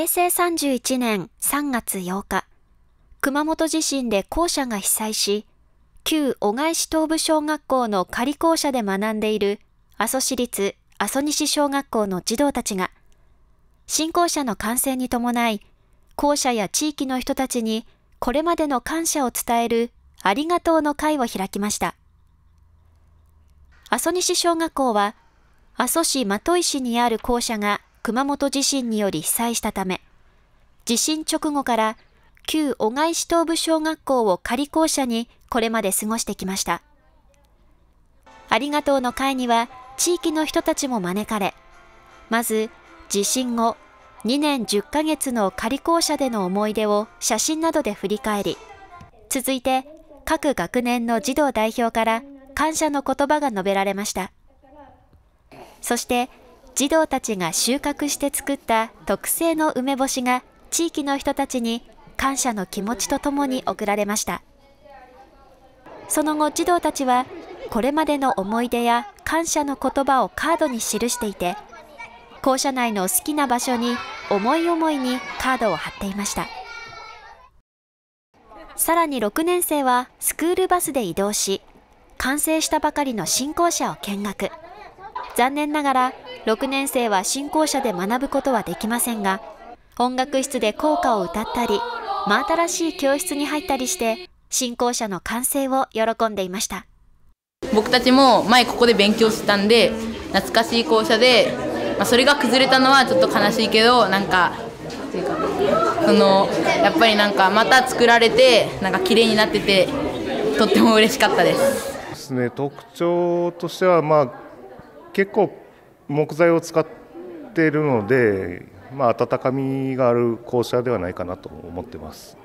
平成31年3月8日、熊本地震で校舎が被災し、旧小返市東部小学校の仮校舎で学んでいる阿蘇市立阿蘇西小学校の児童たちが、新校舎の完成に伴い、校舎や地域の人たちにこれまでの感謝を伝えるありがとうの会を開きました。阿蘇西小学校は、阿蘇市的石にある校舎が熊本地震により被災したため、地震直後から旧小返し東部小学校を仮校舎にこれまで過ごしてきました。ありがとうの会には地域の人たちも招かれ、まず地震後2年10ヶ月の仮校舎での思い出を写真などで振り返り、続いて各学年の児童代表から感謝の言葉が述べられました。そして児童たちが収穫して作った特製の梅干しが地域の人たちに感謝の気持ちとともに贈られましたその後児童たちはこれまでの思い出や感謝の言葉をカードに記していて校舎内の好きな場所に思い思いにカードを貼っていましたさらに6年生はスクールバスで移動し完成したばかりの新校舎を見学残念ながら6年生は新校舎で学ぶことはできませんが、音楽室で校歌を歌ったり、真新しい教室に入ったりして、新校舎の完成を喜んでいました。僕たちも前ここで勉強したんで、懐かしい校舎で、まあ、それが崩れたのはちょっと悲しいけど、なんか、そのやっぱりなんかまた作られて、なんか綺麗になってて、とっても嬉しかったです。ですね、特徴としては、まあ、結構木材を使っているので、まあ、温かみがある校舎ではないかなと思ってます。